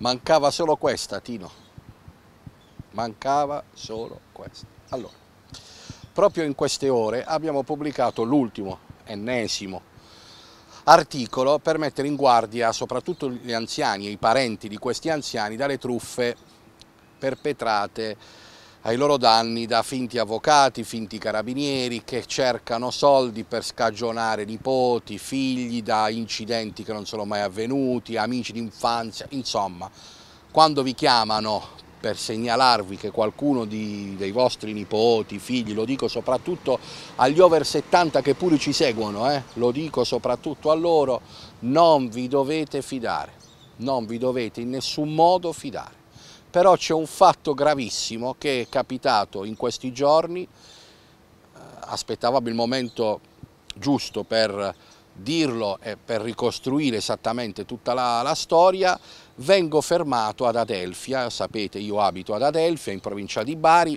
Mancava solo questa, Tino. Mancava solo questa. Allora, proprio in queste ore abbiamo pubblicato l'ultimo, ennesimo, articolo per mettere in guardia soprattutto gli anziani e i parenti di questi anziani dalle truffe perpetrate ai loro danni da finti avvocati, finti carabinieri che cercano soldi per scagionare nipoti, figli da incidenti che non sono mai avvenuti, amici d'infanzia, insomma, quando vi chiamano per segnalarvi che qualcuno di, dei vostri nipoti, figli, lo dico soprattutto agli over 70 che pure ci seguono, eh, lo dico soprattutto a loro, non vi dovete fidare, non vi dovete in nessun modo fidare però c'è un fatto gravissimo che è capitato in questi giorni, eh, aspettavamo il momento giusto per dirlo e per ricostruire esattamente tutta la, la, storia, vengo fermato ad Adelfia, sapete io abito ad Adelfia in provincia di Bari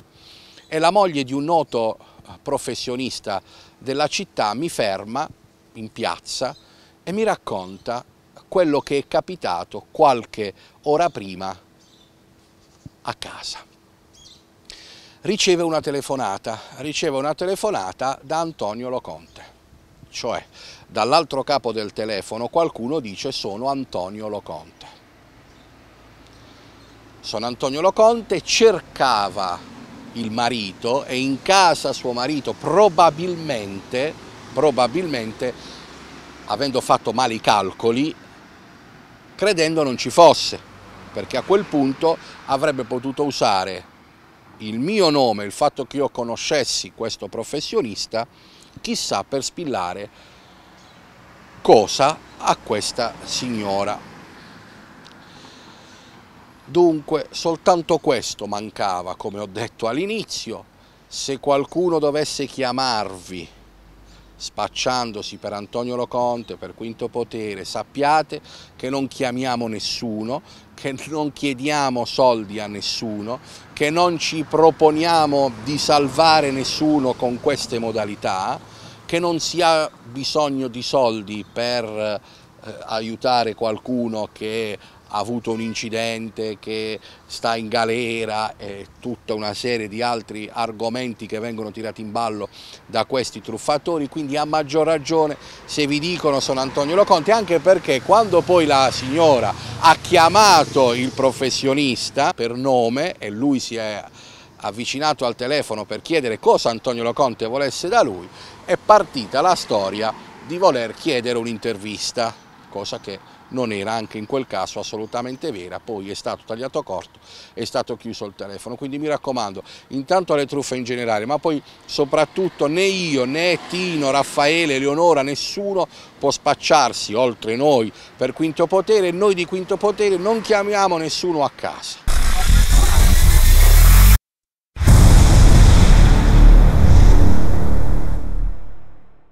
e la moglie di un noto professionista della città mi ferma in piazza e mi racconta quello che è capitato qualche ora prima a casa. Riceve una telefonata, riceve una telefonata da Antonio Loconte, cioè dall'altro capo del telefono qualcuno dice sono Antonio Loconte. Sono Antonio Loconte, cercava il marito e in casa suo marito probabilmente, probabilmente avendo fatto male i calcoli, credendo non ci fosse, perché a quel punto avrebbe potuto usare il mio nome, il fatto che io conoscessi questo professionista, chissà per spillare cosa a questa signora. Dunque, soltanto questo mancava, come ho detto all'inizio. Se qualcuno dovesse chiamarvi spacciandosi per Antonio Loconte, per Quinto Potere, sappiate che non chiamiamo nessuno, che non chiediamo soldi a nessuno, che non ci proponiamo di salvare nessuno con queste modalità, che non si ha bisogno di soldi per eh, aiutare qualcuno che ha avuto un incidente, che sta in galera e tutta una serie di altri argomenti che vengono tirati in ballo da questi truffatori, quindi a maggior ragione se vi dicono sono Antonio Loconte, anche perché quando poi la signora ha chiamato il professionista per nome e lui si è avvicinato al telefono per chiedere cosa Antonio Loconte volesse da lui, è partita la storia di voler chiedere un'intervista cosa che non era anche in quel caso assolutamente vera, poi è stato tagliato corto, è stato chiuso il telefono, quindi mi raccomando, intanto alle truffe in generale, ma poi soprattutto né io né Tino, Raffaele, Leonora, nessuno può spacciarsi oltre noi per quinto potere, noi di quinto potere non chiamiamo nessuno a casa.